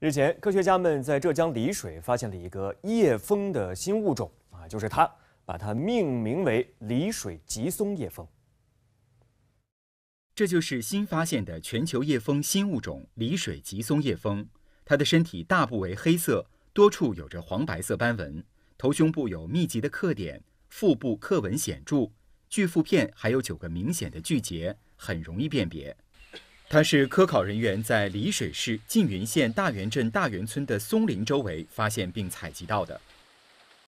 日前，科学家们在浙江丽水发现了一个叶蜂的新物种啊，就是它，把它命名为丽水吉松叶蜂。这就是新发现的全球叶蜂新物种——丽水吉松叶蜂。它的身体大部为黑色，多处有着黄白色斑纹，头胸部有密集的刻点，腹部刻纹显著，具腹片，还有九个明显的具节，很容易辨别。它是科考人员在丽水市缙云县大源镇大源村的松林周围发现并采集到的。